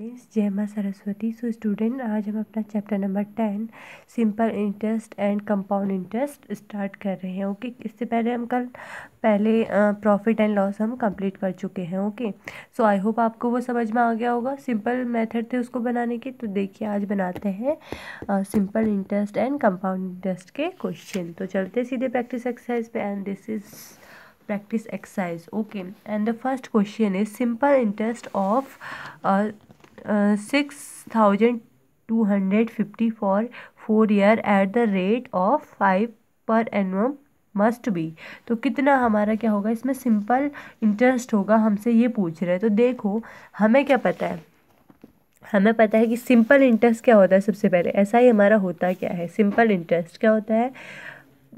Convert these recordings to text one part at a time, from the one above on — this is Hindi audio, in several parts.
स्टूडेंट्स जय माँ सरस्वती सो स्टूडेंट आज हम अपना chapter number ten simple interest and compound interest start कर रहे हैं ओके okay? इससे पहले हम कल पहले प्रॉफिट एंड लॉस हम कंप्लीट कर चुके हैं ओके सो आई होप आपको वो समझ में आ गया होगा सिंपल मेथड थे उसको बनाने के तो देखिए आज बनाते हैं simple interest and compound interest के क्वेश्चन तो चलते सीधे प्रैक्टिस एक्सरसाइज पे and this is practice exercise okay and the first question is simple interest of six thousand two hundred fifty for four year at the rate of five per annum must be तो कितना हमारा क्या होगा इसमें सिंपल इंटरेस्ट होगा हमसे ये पूछ रहे हैं तो देखो हमें क्या पता है हमें पता है कि सिंपल इंटरेस्ट क्या होता है सबसे पहले ऐसा ही हमारा होता क्या है सिंपल इंटरेस्ट क्या होता है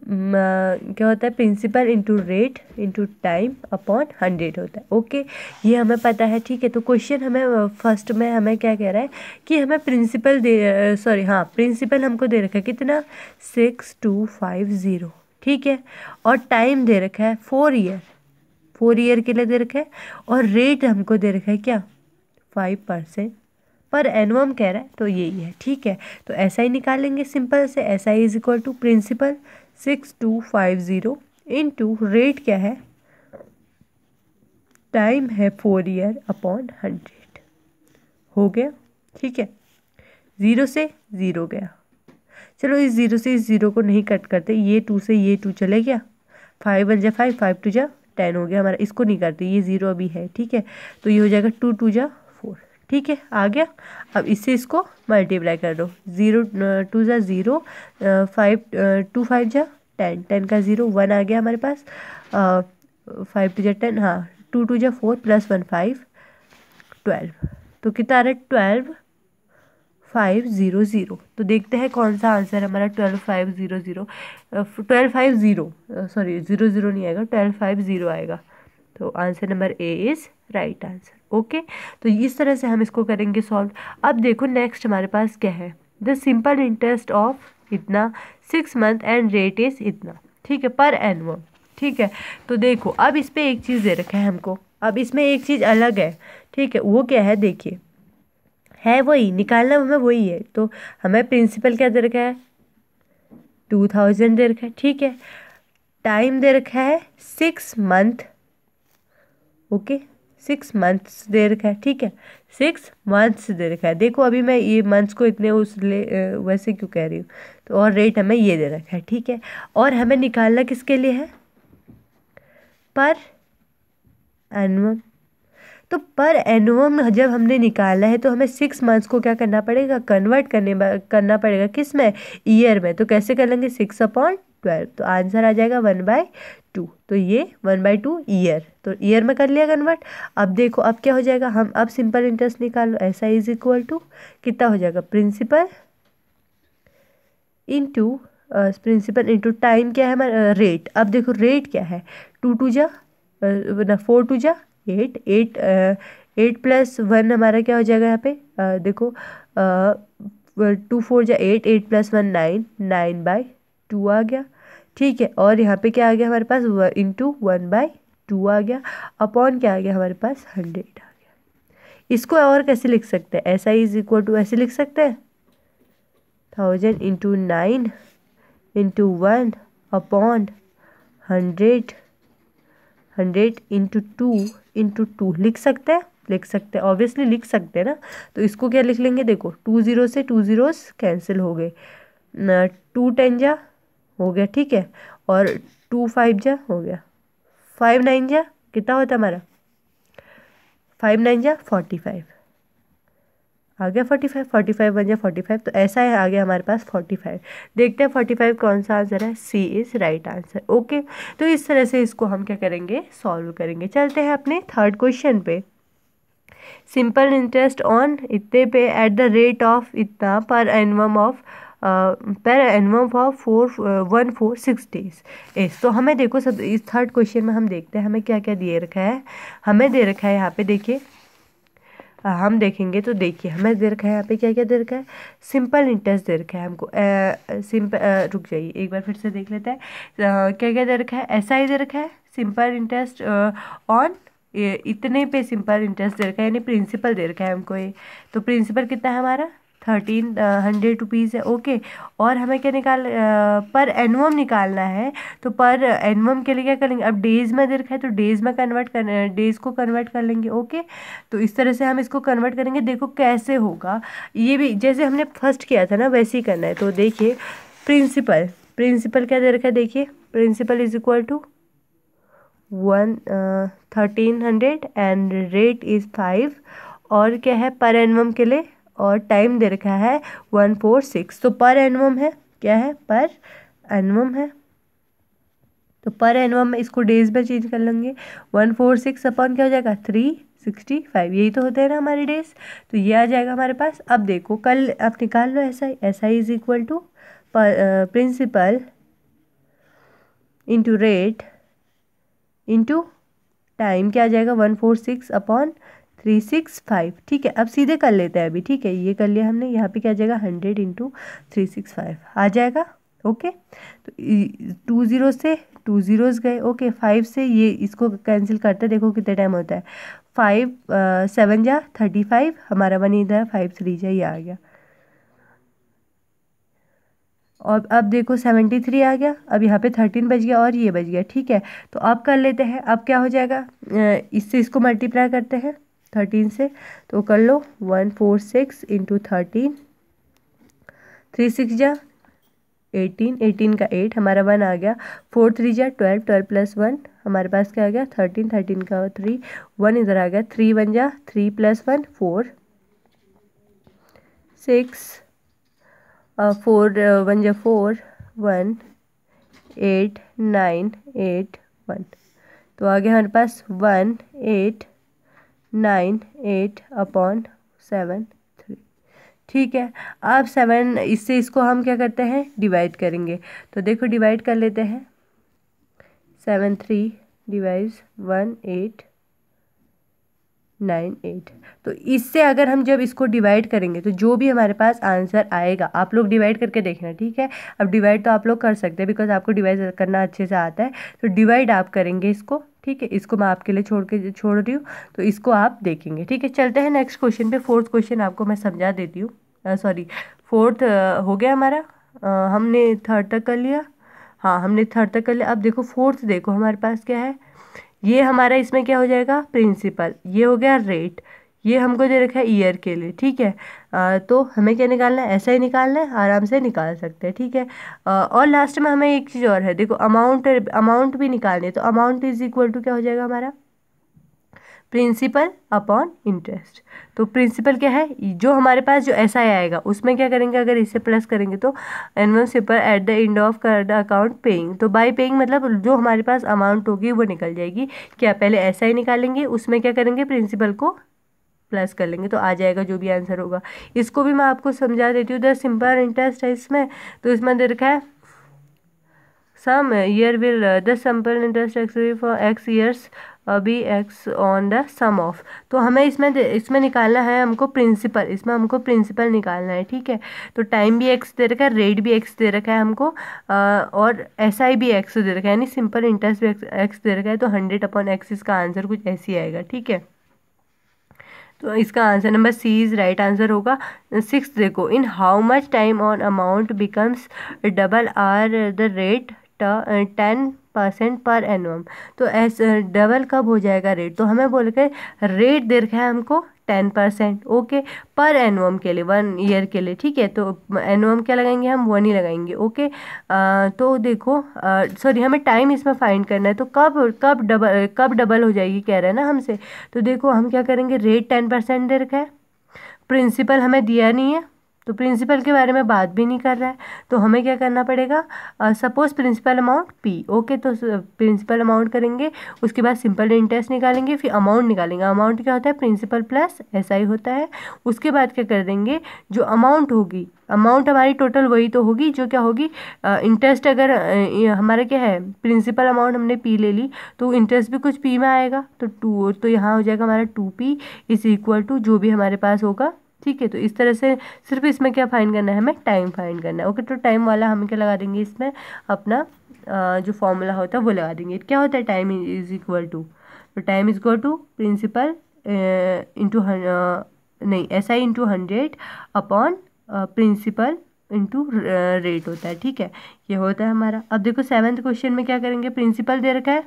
क्या होता है principal into rate into time upon hundred होता है ओके ये हमें पता है ठीक है तो क्वेश्चन हमें फर्स्ट में हमें क्या कह रहा है कि हमें प्रिंसिपल दे सॉरी हाँ प्रिंसिपल हमको दे रखा है कितना सिक्स टू फाइव ज़ीरो ठीक है और टाइम दे रखा है फोर ईयर फोर ईयर के लिए दे रखा है और रेट हमको दे रखा है क्या फाइव परसेंट पर एनवम कह रहा है तो यही है ठीक है तो ऐसा ही निकालेंगे सिंपल से ऐसा ही is equal to principal six two five zero into rate क्या है टाइम है फोर ईयर अपॉन हंड्रेड हो गया ठीक है ज़ीरो से ज़ीरो गया चलो इस ज़ीरो से इस ज़ीरो को नहीं कट करते ये टू से ये टू चले गया फाइव वन जा फाइव फाइव टू जा टेन हो गया हमारा इसको नहीं करते ये ज़ीरो अभी है ठीक है तो ये हो जाएगा टू टू जा फोर ठीक है आ गया अब इससे इसको मल्टीप्लाई कर दो ज़ीरो टू ज़ा ज़ीरो फाइव टू फाइव जा टेन टेन uh, uh, का ज़ीरो वन आ गया हमारे पास फाइव uh, टू जा टेन हाँ टू टू जा four plus one five twelve तो कितना आ रहा है ट्वेल्व फाइव ज़ीरो ज़ीरो तो देखते हैं कौन सा आंसर हमारा twelve five zero zero twelve five zero sorry zero zero नहीं आएगा ट्वेल्व फाइव ज़ीरो आएगा तो answer number A is right answer okay तो इस तरह से हम इसको करेंगे सॉल्व अब देखो नेक्स्ट हमारे पास क्या है द सिंपल इंटरेस्ट ऑफ इतना six month and rate is इतना ठीक है पर एन ठीक है तो देखो अब इस पर एक चीज़ दे रखा है हमको अब इसमें एक चीज़ अलग है ठीक है वो क्या है देखिए है वही निकालना हमें वही है तो हमें प्रिंसिपल क्या दे रखा है टू थाउजेंड दे रखा है ठीक है टाइम दे रखा है six month okay six months दे रखा है ठीक है सिक्स मंथ्स दे रखा है देखो अभी मैं ये मंथ्स को इतने उस ले वैसे क्यों कह रही हूँ तो और रेट हमें ये दे रखा है ठीक है और हमें निकालना किसके लिए है पर एनुअम तो पर एनुअम जब हमने निकाला है तो हमें सिक्स मंथ्स को क्या करना पड़ेगा कन्वर्ट करने करना पड़ेगा किस में ईयर में तो कैसे कर लेंगे सिक्स अपॉइंट ट्वेल्व तो आंसर आ जाएगा वन बाय टू तो ये वन बाई टू ईयर तो ईयर में कर लिया कन्वर्ट अब देखो अब क्या हो जाएगा हम अब सिंपल इंटरेस्ट निकाल ऐसा इज इक्वल टू कितना हो जाएगा principal into principal into time क्या है हमारा रेट uh, अब देखो रेट क्या है टू टू जा uh, ना फोर टू जा eight eight eight plus one हमारा क्या हो जाएगा यहाँ पे आ, uh, देखो टू फोर जा eight eight plus one nine nine by two आ गया ठीक है और यहाँ पे क्या आ गया हमारे पास इंटू वन बाई टू आ गया अपॉन क्या आ गया हमारे पास हंड्रेड आ गया इसको और कैसे लिख सकते हैं ऐसा इज इक्वल टू ऐसे लिख सकते हैं thousand into nine into one upon hundred hundred into two into two लिख सकते हैं लिख सकते हैं ऑब्वियसली लिख सकते हैं ना तो इसको क्या लिख लेंगे देखो टू ज़ीरो से टू ज़ीरोस कैंसिल हो गए टू टेन जा हो गया ठीक है और टू फाइव जा हो गया फाइव नाइन जा कितना होता हमारा फाइव नाइन जा फोर्टी फाइव आ गया फोर्टी फाइव फोर्टी फाइव बन जा फोर्टी फाइव तो ऐसा है आ गया हमारे पास फोर्टी फाइव देखते हैं फोर्टी फाइव कौन सा आंसर है C is right answer okay तो इस तरह से इसको हम क्या करेंगे सॉल्व करेंगे चलते हैं अपने थर्ड क्वेश्चन पे सिंपल इंटरेस्ट ऑन इतने पे एट द रेट ऑफ इतना per annum of per annum for four one four six days S तो हमें देखो सब इस थर्ड क्वेश्चन में हम देखते हैं हमें क्या क्या दे रखा है हमें दे रखा है यहाँ पे देखिए हम देखेंगे तो देखिए हमें दे रखा है यहाँ पे क्या क्या दे रखा है सिंपल इंटरेस्ट दे रखा है हमको सिंपल रुक जाइए एक बार फिर से देख लेते हैं क्या क्या दे रखा है ऐसा ही दे रखा है सिंपल इंटरेस्ट ऑन इतने पे सिंपल इंटरेस्ट दे रखा है यानी प्रिंसिपल दे रखा है हमको ये तो प्रिंसिपल कितना है हमारा थर्टीन हंड्रेड रुपीज़ है ओके और हमें क्या निकाल पर एनुअम निकालना है तो पर एनुअम के लिए क्या करेंगे अब डेज़ में दे है तो डेज़ में कन्वर्ट कर डेज़ को कन्वर्ट कर लेंगे ओके तो इस तरह से हम इसको कन्वर्ट करेंगे देखो कैसे होगा ये भी जैसे हमने फर्स्ट किया था ना वैसे ही करना है तो देखिए प्रिंसिपल प्रिंसिपल क्या दे रखा है देखिए principal is equal to one thirteen hundred and rate is five और क्या है पर एनवम के लिए और टाइम दे रखा है वन फोर सिक्स तो पर एनवम है क्या है पर एनवम है तो पर एनवम इसको डेज में चेंज कर लेंगे वन फोर सिक्स अपॉन क्या हो जाएगा थ्री सिक्सटी फाइव यही तो होते हैं ना हमारे डेज तो ये आ जाएगा हमारे पास अब देखो कल आप निकाल लो ऐसा ऐसा is equal to principal into rate into time क्या आ जाएगा one four six upon three six five ठीक है अब सीधे कर लेते हैं अभी ठीक है ये कर लिया हमने यहाँ पे क्या आ जाएगा hundred into three six five आ जाएगा ओके तो टू ज़ीरो से टू ज़ीरोज़ गए ओके फाइव से ये इसको कैंसिल करते देखो कितने टाइम होता है फाइव सेवन जा थर्टी फाइव हमारा वन इधर फाइव थ्री जा ये आ गया और अब देखो सेवेंटी थ्री आ गया अब यहाँ पे थर्टीन बज गया और ये बज गया ठीक है तो अब कर लेते हैं अब क्या हो जाएगा इससे इसको मल्टीप्लाई करते हैं थर्टीन से तो कर लो one four six into thirteen three six जा एटीन एटीन का एट हमारा वन आ गया फोर थ्री जा ट्वेल्व ट्वेल्व प्लस वन हमारे पास क्या आ गया थर्टीन थर्टीन का थ्री वन इधर आ गया थ्री वन जा three plus one four six four one जा four one eight nine eight one तो आ गया हमारे पास one eight nine eight upon seven three ठीक है अब सेवन इससे इसको हम क्या करते हैं डिवाइड करेंगे तो देखो डिवाइड कर लेते हैं seven three divides one eight nine eight तो इससे अगर हम जब इसको डिवाइड करेंगे तो जो भी हमारे पास आंसर आएगा आप लोग डिवाइड करके देखना ठीक है अब डिवाइड तो आप लोग कर सकते हैं बिकॉज आपको डिवाइड करना अच्छे से आता है तो डिवाइड आप करेंगे इसको ठीक है इसको मैं आपके लिए छोड़ के छोड़ रही हूँ तो इसको आप देखेंगे ठीक है चलते हैं नेक्स्ट क्वेश्चन पे फोर्थ क्वेश्चन आपको मैं समझा देती हूँ सॉरी फोर्थ हो गया हमारा आ, हमने थर्ड तक कर लिया हाँ हमने थर्ड तक कर लिया अब देखो फोर्थ देखो हमारे पास क्या है ये हमारा इसमें क्या हो जाएगा प्रिंसिपल ये हो गया रेट ये हमको दे रखा है ईयर के लिए ठीक है आ, तो हमें क्या निकालना है ऐसा ही निकालना है आराम से निकाल सकते हैं ठीक है आ, और लास्ट में हमें एक चीज़ और है देखो अमाउंट अमाउंट भी निकालनी है तो अमाउंट इज इक्वल टू क्या हो जाएगा हमारा प्रिंसिपल अपॉन इंटरेस्ट तो प्रिंसिपल क्या है जो हमारे पास जो ऐसा ही आएगा उसमें क्या करेंगे अगर इसे प्लस करेंगे तो एनवम सिपर at the end of the account paying तो बाय पेइंग मतलब जो हमारे पास अमाउंट होगी वो निकल जाएगी क्या पहले ऐसा ही निकालेंगे उसमें क्या करेंगे प्रिंसिपल को प्लस कर लेंगे तो आ जाएगा जो भी आंसर होगा इसको भी मैं आपको समझा देती हूँ द सिंपल इंटरेस्ट है इसमें तो इसमें दे रखा है sum year will the simple interest X for X years be X on the sum of तो हमें इसमें इसमें निकालना है हमको प्रिंसिपल इसमें हमको प्रिंसिपल निकालना है ठीक है तो टाइम भी एक्स दे रखा है रेट भी एक्स दे रखा है हमको और एस आई भी एक्स दे रखा है यानी सिंपल इंटरेस्ट भी एक्स दे रखा है तो हंड्रेड अपॉन एक्स इसका आंसर कुछ ऐसे ही आएगा ठीक है तो इसका answer number C is right answer होगा सिक्स देखो in how much time on amount becomes double are the rate ten percent per annum तो ऐसा डबल कब हो जाएगा रेट तो हमें बोल के रेट दे रखा है हमको टेन परसेंट ओके पर एनुअम के लिए वन ईयर के लिए ठीक है तो एनुअम क्या लगाएंगे हम वन ही लगाएंगे ओके आ, तो देखो सॉरी हमें टाइम इसमें फाइंड करना है तो कब कब डबल कब डबल हो जाएगी कह रहा है ना हमसे तो देखो हम क्या करेंगे रेट टेन परसेंट दे रखा है प्रिंसिपल हमें दिया नहीं है तो प्रिंसिपल के बारे में बात भी नहीं कर रहा है तो हमें क्या करना पड़ेगा suppose principal amount P okay तो प्रिंसिपल अमाउंट करेंगे उसके बाद सिंपल इंटरेस्ट निकालेंगे फिर अमाउंट निकालेंगे अमाउंट क्या होता है प्रिंसिपल प्लस एस आई होता है उसके बाद क्या कर देंगे जो अमाउंट होगी अमाउंट हमारी टोटल वही तो होगी जो क्या होगी इंटरेस्ट अगर हमारा क्या है प्रिंसिपल अमाउंट हमने पी ले ली तो इंटरेस्ट भी कुछ पी में आएगा तो टू तो यहाँ हो जाएगा हमारा two P is equal to जो भी हमारे पास होगा ठीक है तो इस तरह से सिर्फ इसमें क्या फाइंड करना है हमें टाइम फाइंड करना है ओके तो टाइम वाला हम क्या लगा देंगे इसमें अपना जो फॉर्मूला होता है वो लगा देंगे क्या होता है टाइम इज इक्वल टू तो time is equal to principal into नहीं S I into hundred upon principal into rate होता है ठीक है ये होता है हमारा अब देखो सेवन्थ क्वेश्चन में क्या करेंगे प्रिंसिपल दे रखा है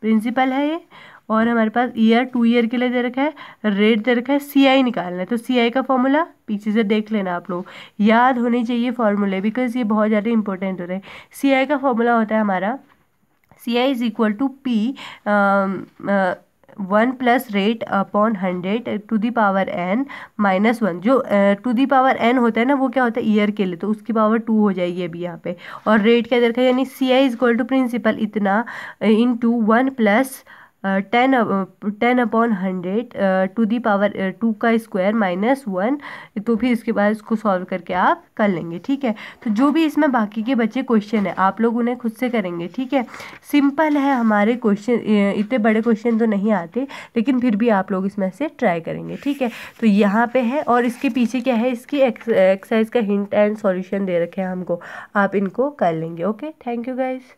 प्रिंसिपल है ये और हमारे पास ईयर टू ईयर के लिए दे रखा है रेट दे रखा है सी निकालना है तो सी का फॉर्मूला पीछे से देख लेना आप लोग याद होने चाहिए फॉर्मूले बिकॉज ये बहुत ज़्यादा इंपॉर्टेंट हो रहा है सी का फॉर्मूला होता है हमारा C I is equal to P one plus rate upon hundred to the power N minus one जो टू दी पावर एन होता है ना वो क्या होता है ईयर के लिए तो उसकी पावर टू हो जाएगी अभी यहाँ पे और रेट क्या है यानी C I is equal to principal इतना into one plus ten ten upon hundred to the power two का स्क्वायर माइनस वन तो फिर इसके बाद इसको सॉल्व करके आप कर लेंगे ठीक है तो जो भी इसमें बाकी के बचे क्वेश्चन है आप लोग उन्हें खुद से करेंगे ठीक है सिंपल है हमारे क्वेश्चन इतने बड़े क्वेश्चन तो नहीं आते लेकिन फिर भी आप लोग इसमें से ट्राई करेंगे ठीक है तो यहाँ पर है और इसके पीछे क्या है इसकी एक्सरसाइज का हिंट एंड सॉल्यूशन दे रखे हैं हमको आप इनको कर लेंगे ओके थैंक यू गाइज़